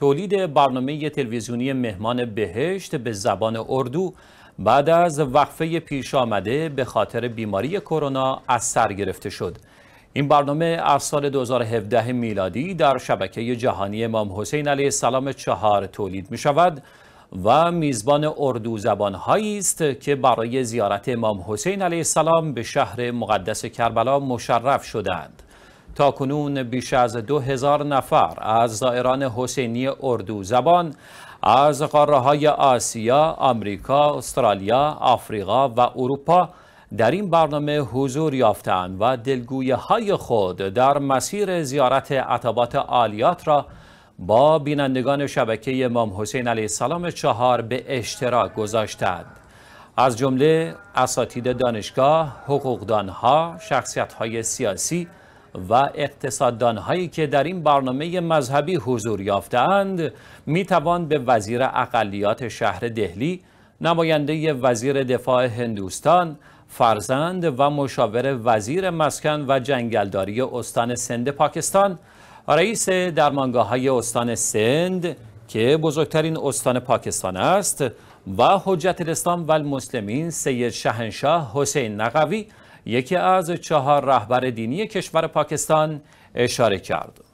تولید برنامه تلویزیونی مهمان بهشت به زبان اردو بعد از وقفه پیش آمده به خاطر بیماری کرونا از سر گرفته شد. این برنامه از سال 2017 میلادی در شبکه جهانی امام حسین علیه السلام چهار تولید می شود و میزبان اردو زبان هایی است که برای زیارت امام حسین علیه السلام به شهر مقدس کربلا مشرف شدند. تا کنون بیش از دو هزار نفر از زائران حسینی اردو زبان از قاره های آسیا، آمریکا، استرالیا، آفریقا و اروپا در این برنامه حضور یافتند و دلگویه های خود در مسیر زیارت عطبات عالیات را با بینندگان شبکه امام حسین علیه السلام چهار به اشتراک گذاشتند. از جمله اساتید دانشگاه، حقوقدانها، شخصیت های سیاسی، و اقتصاددان هایی که در این برنامه مذهبی حضور یافتهاند می توان به وزیر اقلیات شهر دهلی نماینده وزیر دفاع هندوستان فرزند و مشاور وزیر مسکن و جنگلداری استان سند پاکستان رئیس درمانگاه های استان سند که بزرگترین استان پاکستان است و حجت الاسلام و المسلمین سید شهنشاه حسین نقوی یکی از چهار رهبر دینی کشور پاکستان اشاره کرد.